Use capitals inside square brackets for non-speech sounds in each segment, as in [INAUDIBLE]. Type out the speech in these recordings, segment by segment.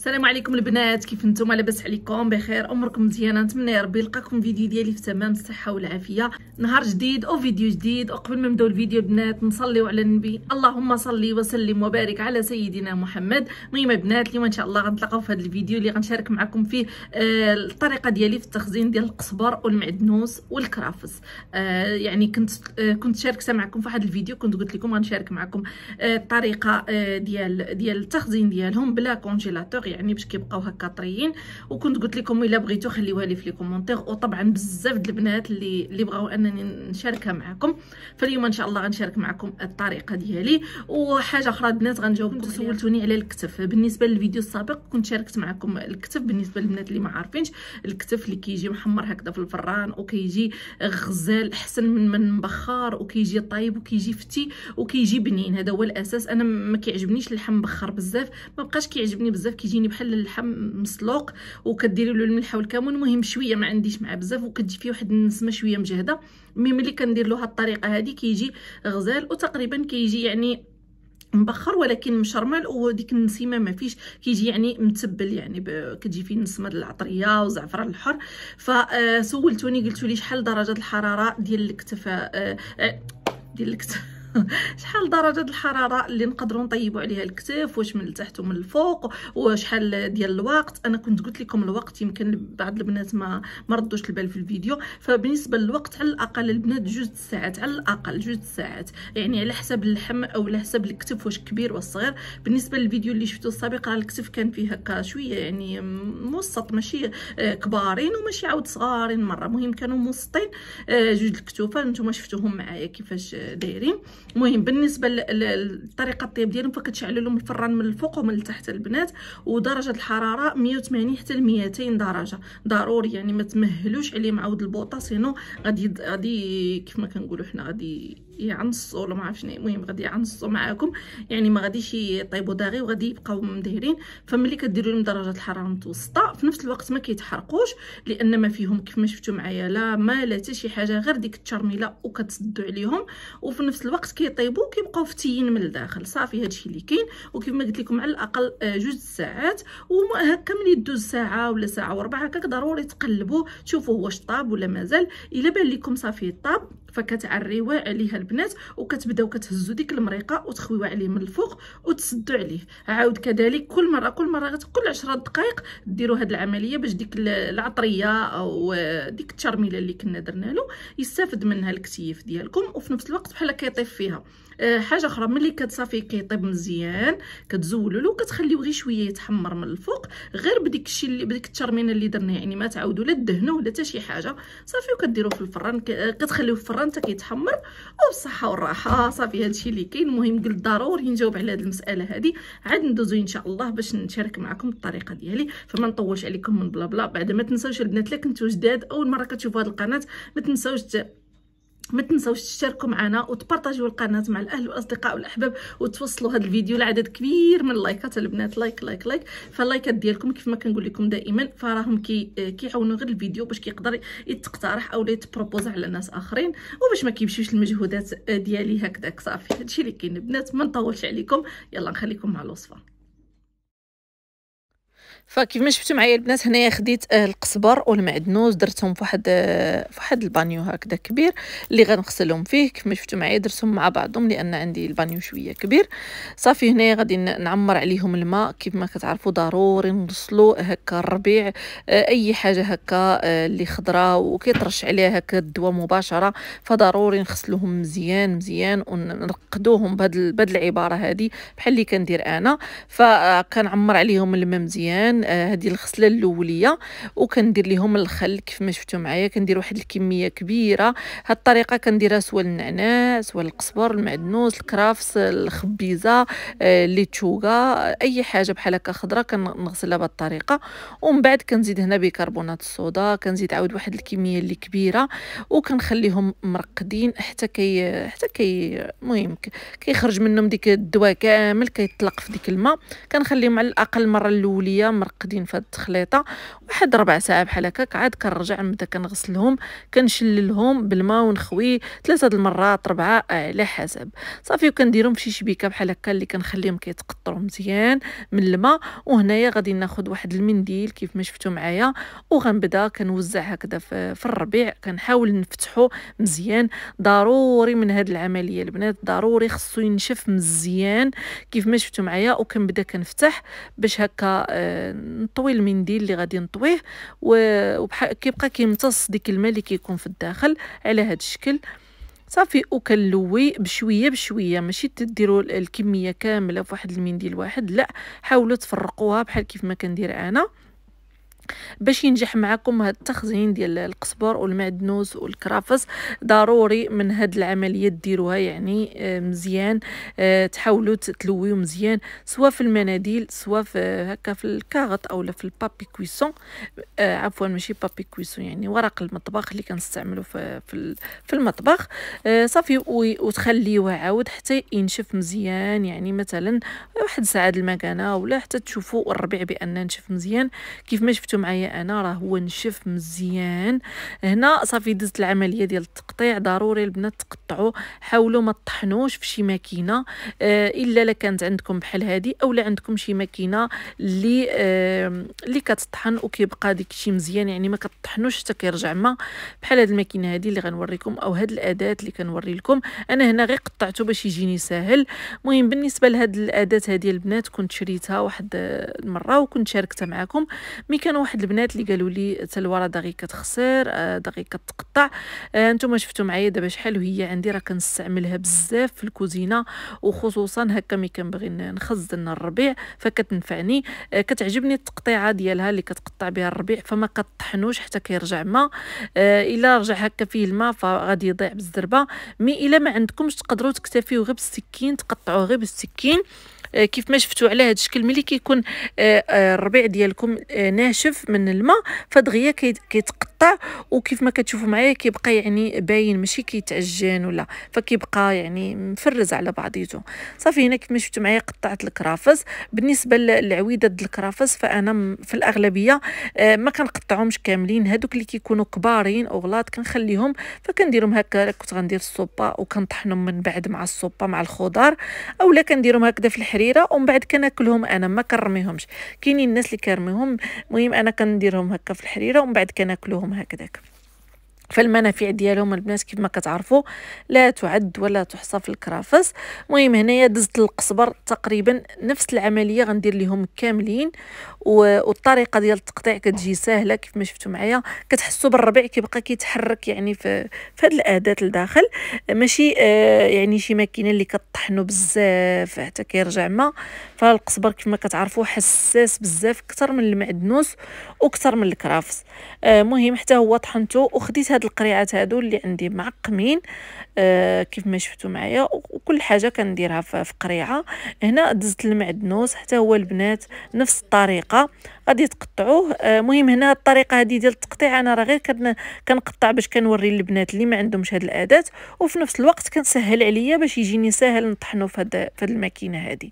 السلام عليكم البنات كيف نتوما لاباس عليكم بخير امركم مزيانه نتمنى ربي يلقاكم فيديو ديالي في تمام الصحه والعافيه نهار جديد او فيديو جديد وقبل ما نبداو الفيديو البنات نصليو على النبي اللهم صلي وسلم وبارك على سيدنا محمد المهم البنات اليوم ان شاء الله غنتلاقاو في هذا الفيديو اللي غنشارك معكم فيه آه الطريقه ديالي في التخزين ديال القزبر والمعدنوس والكرافس آه يعني كنت آه كنت شاركت معكم في واحد الفيديو كنت قلت لكم غنشارك معكم آه، الطريقه آه، ديال ديال التخزين ديالهم بلا كونجيلاتور يعني باش كيبقاو هكا طريين وكنت قلت لكم الا بغيتو خليوها لي في لي كومونتير وطبعا بزاف د البنات اللي اللي بغاو انني نشاركها معكم فاليوم ان شاء الله غنشارك معكم الطريقه ديالي وحاجه اخرى البنات غنجاوبكم سولتوني على الكتف بالنسبه للفيديو السابق كنت شاركت معكم الكتف بالنسبه للبنات اللي ما عارفينش الكتف اللي كيجي محمر هكذا في الفران وكيجي غزال احسن من من مبخر وكيجي طايب وكيجي فتي وكيجي بنين هذا هو الاساس انا ما كيعجبنيش اللحم مبخر بزاف ما بقاش كيعجبني بزاف كي كتجيني بحال اللحم مسلوق وكديري له الملح والكمون المهم شويه ما عنديش معاه بزاف وكتجي فيه واحد النسمه شويه مجهده مي ملي كندير له هاد الطريقه هذه كيجي غزال وتقريبا كيجي يعني مبخر ولكن مشرمل وديك النسيمه ما فيش كيجي يعني متبل يعني كتجي فيه النسمه ديال العطريه وزعفران الحر فسولتوني آه، قلتوا لي شحال درجه الحراره ديال الكتف آه، آه، ديال الكتف [LAUGHS] شحال درجه الحراره اللي نقدروا نطيبوا عليها الكتف واش من التحت ومن الفوق وشحال ديال الوقت انا كنت قلت لكم الوقت يمكن بعض البنات ما مردوش البال في الفيديو فبالنسبه للوقت على الاقل البنات جوج ساعات على الاقل جوج ساعات يعني على حسب اللحم او على حسب الكتف واش كبير والصغير صغير بالنسبه للفيديو اللي شفتو السابق راه الكتف كان فيه هكا شويه يعني موسط ماشي آه، كبارين وماشي عاود صغارين مره مهم كانوا موسطين آه، جوج الكتوفه نتوما شفتوهم معايا كيفاش آه، دايرين المهم بالنسبه للطريقه الطياب ديالهم فكتشعلوا لهم الفران من الفوق ومن التحت البنات ودرجه الحراره 180 حتى ل 200 درجه ضروري يعني ما تمهلوش عليه معود البوطه سينو غادي غادي كيف ما كنقولوا حنا غادي يعنصوا ولا ما عرفتش المهم غادي يعنصوا معاكم يعني ما غاديش يطيبوا داغي وغادي يبقاو مدهرين فملي كديروا لهم درجه الحراره متوسطه في نفس الوقت ما كيتحرقوش لان ما فيهم كيف ما شفتوا معايا لا ما لا حتى شي حاجه غير ديك التشرميله وكتسدوا عليهم وفي نفس الوقت وقت كيطيبوا كيبقاو فتيين من الداخل صافي هادشي اللي كاين وكما قلت لكم على الاقل آه، جوج ساعات وهكا ملي دوز ساعه ولا ساعه وربع هكاك ضروري تقلبوا تشوفوا واش طاب ولا مازال الا بان لكم صافي طاب فكتعريوه عليها البنات وكتبداو كتهزوا ديك المريقه وتخويوها عليه من الفوق وتسدوا عليه عاود كذلك كل مره كل مره كل 10 دقائق ديروا هذه العمليه باش ديك العطريه او ديك التشرميله اللي كنا درنا له يستافد منها الكتيف ديالكم وفي نفس الوقت بحال كيطيب فيها آه، حاجه اخرى ملي كتصافي كيطيب مزيان كتزولوا له كتخليوه غير شويه يتحمر من الفوق غير بديك الشيء اللي بديك التشرمينه اللي درناها يعني ما تعاودوا لا تدهنوا ولا حتى شي حاجه صافي وكديروه في الفران كتخليوه في الفران الدوره حتى كيتحمر وبالصحه والراحه صافي هادشي اللي كاين المهم قلت ضروري نجاوب على هاد المساله هذه عاد ندوزو ان شاء الله باش نشارك معكم الطريقه ديالي فما نطولش عليكم من بلا بلا بعد ما تنساوش البنات الا كنتو جداد اول مره كتشوفوا هاد القناه ما تنساوش ما تنساوش تشتركوا معنا وتبارطاجيو القناه مع الاهل والاصدقاء والاحباب وتوصلوا هذا الفيديو لعدد كبير من اللايكات البنات لايك لايك لايك فاللايكات ديالكم كيف ما كنقول لكم دائما فراهم كي كيعاونوا غير الفيديو باش كيقدر يتقترح او يتبروبوز على ناس اخرين وباش ما كيمشيوش المجهودات ديالي هكذاك صافي هادشي اللي كاين البنات ما نطولش عليكم يلا نخليكم مع الوصفه فكيف ما شفتوا معايا البنات هنايا خديت آه، القزبر والمعدنوس درتهم فواحد آه، فواحد البانيو هكذا كبير اللي غنغسلهم فيه كيف ما شفتوا معايا درتهم مع بعضهم لان عندي البانيو شويه كبير صافي هنايا غادي نعمر عليهم الماء كيف ما كتعرفوا ضروري نغسلوا هكا الربيع آه، اي حاجه هكا اللي خضراء وكيطرش عليها هكا الدواء مباشره فضروري نغسلوهم مزيان مزيان ونرقدوهم بهاد العباره هذه بحال اللي كندير انا فكنعمر عليهم الماء مزيان كان آه، هذه الغسله الاوليه وكندير ليهم الخل كيف ما شفتوا معايا كندير واحد الكميه كبيره هاد الطريقه كنديرها سواء النعناع سواء القزبر المعدنوس الكرافس الخبيزه آه، لي تشوغا اي حاجه بحال هكا خضره كنغسلها بهاد الطريقه ومن بعد كنزيد هنا بيكربونات الصودا كنزيد عاود واحد الكميه اللي كبيره وكنخليهم مرقدين حتى كي حتى كي المهم كيخرج منهم ديك الدواء كامل كيطلق في ديك الماء كنخليهم على الاقل المره الاوليه معقدين في هذه التخليطه واحد ربع ساعه بحال هكاك عاد كنرجع نبدا كنغسلهم كنشللهم بالماء ونخوي ثلاثه د المرات اربعه على حسب صافي وكنديرهم في شي شبيكه بحال هكا اللي كنخليهم كيتقطروا مزيان من الماء وهنايا غادي ناخذ واحد المنديل كيف ما شفتوا معايا وغنبدا كنوزع هكذا في الربيع كنحاول نفتحو مزيان ضروري من هاد العمليه البنات ضروري خصو ينشف مزيان كيف ما شفتوا معايا وكنبدا كنفتح باش هكا آه، نطوي المنديل اللي غادي نطويه وكيبقى كيمتص ديك الماء اللي كيكون في الداخل على هذا الشكل صافي وكنلوي بشويه بشويه ماشي تديروا الكميه كامله في واحد المنديل واحد لا حاولوا تفرقوها بحال كيف ما كندير انا باش ينجح معكم هاد التخزين ديال القصبر والمعدنوس والكرافس ضروري من هاد العمليه ديروها يعني آه، مزيان آه، تحاولوا تلويو مزيان سواء في المناديل سواء في آه، هكا في الكاغط أو في البابي كويسون عفوا ماشي بابي كويسون يعني ورق المطبخ اللي كنستعملو في في المطبخ صافي وتخليوه عاود حتى ينشف مزيان يعني مثلا واحد ساعه المكانه ولا حتى تشوفوا الربيع بان نشف مزيان كيف ما شفت شفتوا معايا انا راه هو نشف مزيان هنا صافي دزت العمليه ديال التقطيع ضروري البنات تقطعوا حاولوا ما تطحنوش في شي ماكينه آه الا لا كانت عندكم بحال هذه اولا عندكم شي ماكينه اللي آه اللي كتطحن وكيبقى ديك الشيء مزيان يعني ما كتطحنوش حتى كيرجع ما بحال هذه الماكينه هذه اللي غنوريكم او هذه الاداه اللي كنوري لكم انا هنا غير قطعته باش يجيني ساهل مهم بالنسبه لهاد الاداه هذه البنات كنت شريتها واحد المره آه، وكنت شاركتها معكم مي كانوا واحد البنات اللي قالوا لي حتى الورده داغي كتخسر آه، داغي كتقطع انتم آه، شفتوا معايا دابا شحال وهي عندي راه كنستعملها بزاف في الكوزينه وخصوصا هكا ملي كنبغي نخزن الربيع فكتنفعني آه، كتعجبني التقطيعه ديالها اللي كتقطع بها الربيع فما كطحنوش حتى كيرجع ما الا رجع هكا فيه الماء فغادي يضيع بالزربه مي الا ما عندكمش تقدروا تكتفيو غير بالسكين تقطعوه غير بالسكين آه، كيف ما شفتوا على هذا الشكل ملي كيكون آه، آه، الربيع ديالكم ناشف من الماء فدغيا كيتقطع وكيف ما كتشوفوا معايا كيبقى يعني باين ماشي كيتعجن ولا فكيبقى يعني مفرز على بعضيته صافي هنا كيف ما شفتوا معايا قطعت الكرافس بالنسبه للعويده د الكرافس فانا في الاغلبيه ما كنقطعهمش كاملين هذوك اللي كيكونوا كبارين او غلاط كنخليهم فكنديرهم هكا كنت غندير الصوبه وكنطحنهم من بعد مع الصوبه مع الخضار اولا كنديرهم هكذا في الحريق التحريره ومن بعد كناكلهم انا ما كنرميهمش كاينين الناس اللي كرميهم المهم انا كنديرهم هكا في الحريره ومن بعد كناكلهم هكذاك فالمنافع ديالهم البنات ما كتعرفوا لا تعد ولا تحصى في الكرافس المهم هنايا دزت القصبر تقريبا نفس العمليه غندير لهم كاملين والطريقه ديال التقطيع كتجي سهله كيف ما شفتوا معايا كتحسوا بالربيع كيبقى كيتحرك يعني في في هذه الاداه لداخل ماشي آه يعني شي ماكينه اللي كطحنو بزاف حتى كيرجع ما كيف ما كتعرفوا حساس بزاف اكثر من المعدنوس واكثر من الكرافس آه حتى هو طحنته وخديت هاد القريعات هادو اللي عندي معقمين آه كيف ما شفتوا معايا وكل حاجه كنديرها في قريعه هنا دزت المعدنوس حتى هو البنات نفس الطريقه غادي تقطعوه المهم آه، هنا الطريقه هذه ديال التقطيع انا راه غير كنقطع باش كنوري للبنات اللي ما عندهمش هاد الاداه وفي نفس الوقت كنسهل عليا باش يجيني ساهل نطحنو في هاد الماكينه هذه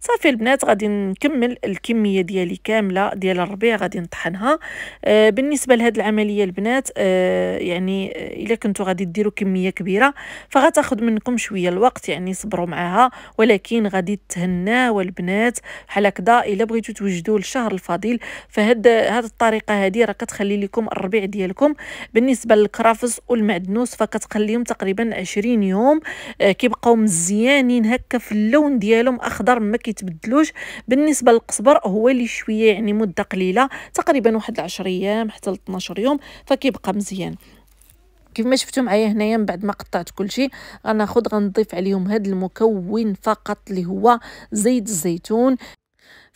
صافي البنات غادي نكمل الكميه ديالي كامله ديال الربيع غادي نطحنها آه بالنسبه لهاد العمليه البنات آه يعني آه، الا كنتو غادي ديروا كميه كبيره فغتاخذ منكم شويه الوقت يعني صبروا معاها ولكن غادي تهناو البنات بحال هكذا الا بغيتو توجدوا الشهر الفضيل فهاد هاد الطريقه هادي راه كتخلي لكم الربيع ديالكم بالنسبه للكرافس والمعدنوس فكتخليهم تقريبا 20 يوم آه كيبقاو مزيانين هكا في اللون ديالهم اخضر الخضر ما كيتبدلوش بالنسبه للقزبر هو اللي شويه يعني مده قليله تقريبا واحد 10 ايام حتى ل 12 يوم فكيبقى مزيان كيف ما شفتوا معايا هنايا من بعد ما قطعت كل شيء غناخذ غنضيف عليهم هذا المكون فقط اللي هو زيت الزيتون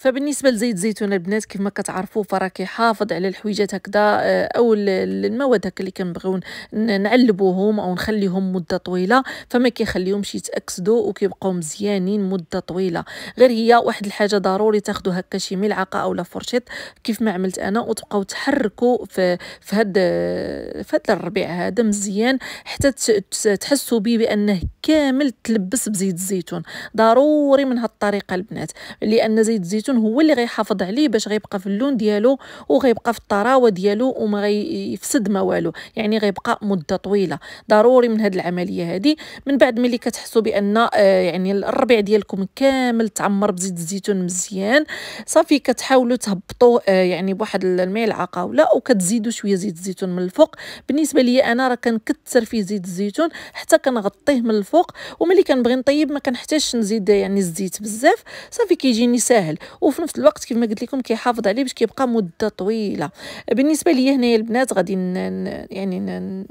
فبالنسبه لزيت الزيتون البنات ما كتعرفوا فراه كيحافظ على الحويجات هكذا آه، او المواد هكا اللي كنبغيو نعلبوهم او نخليهم مده طويله فما كيخليهمش يتاكسدوا وكيبقاو مزيانين مده طويله غير هي واحد الحاجه ضروري تاخذوا هكا شي ملعقه او لا فرشيط كيف ما عملت انا وتبقاو تحركوا في في هاد في هاد الربيع هذا مزيان حتى تحسوا به بانه كامل تلبس بزيت الزيتون ضروري من هاد الطريقه البنات لان زيت الزيتون التوازن هو اللي غيحافظ عليه باش غيبقى في اللون ديالو وغيبقى في الطراوه ديالو وما غيفسد ما والو يعني غيبقى مده طويله ضروري من هذه العمليه هذه من بعد ملي كتحسوا بان آه، يعني الربيع ديالكم كامل تعمر بزيت الزيتون مزيان صافي كتحاولوا آه يعني بواحد الملعقه ولا وكتزيدوا شويه زيت الزيتون من الفوق بالنسبه ليا انا راه كنكثر فيه زيت الزيتون حتى كنغطيه من الفوق وملي كنبغي نطيب ما كنحتاجش نزيد يعني الزيت بزاف صافي كيجيني ساهل وفي نفس الوقت ما قلت لكم كيحافظ عليه باش كيبقى مده طويله بالنسبه ليا هنايا البنات غادي يعني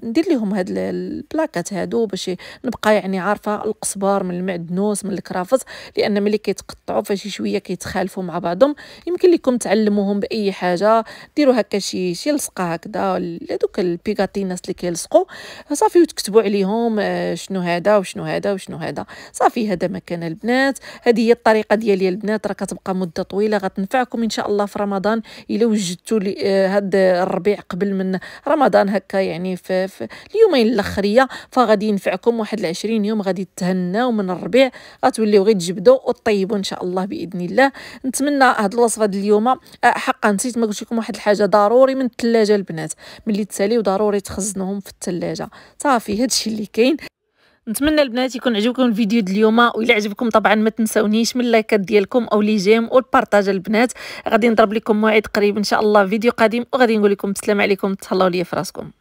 ندير لهم هاد البلاكات هادو باش نبقى يعني عارفه القصبار من المعدنوس من الكرافس لان ملي كيتقطعوا فشي شويه كيتخالفوا مع بعضهم يمكن لكم تعلموهم باي حاجه ديروا هكا شي شي لصقه هكذا هذوك البيغاتيناس اللي كيلصقوا صافي وتكتبوا عليهم آه، شنو هذا وشنو هذا وشنو هذا صافي هذا مكان البنات هذه هي الطريقه ديالي البنات راه كتبقى مده طويله غتنفعكم ان شاء الله في رمضان الا وجدتوا آه، هاد الربيع قبل من رمضان هكا يعني في, في اليومين الاخريه فغادي ينفعكم واحد العشرين يوم غادي تهناو من الربيع غتوليو غير تجبدوا وطيبوا ان شاء الله باذن الله نتمنى هاد الوصفه ديال اليوم آه، حقا نسيت ما قلت لكم واحد الحاجه ضروري من الثلاجه البنات ملي تساليو ضروري تخزنوهم في الثلاجه صافي هادشي اللي كاين نتمنى البنات يكون عجبكم الفيديو ديال اليوم وإلا عجبكم طبعا ما تنساونيش من اللايكات ديالكم او لي جيم والبارطاج البنات غادي نضرب لكم موعد قريب ان شاء الله فيديو قادم وغادي نقول لكم السلام عليكم تهلاو ليا فراسكم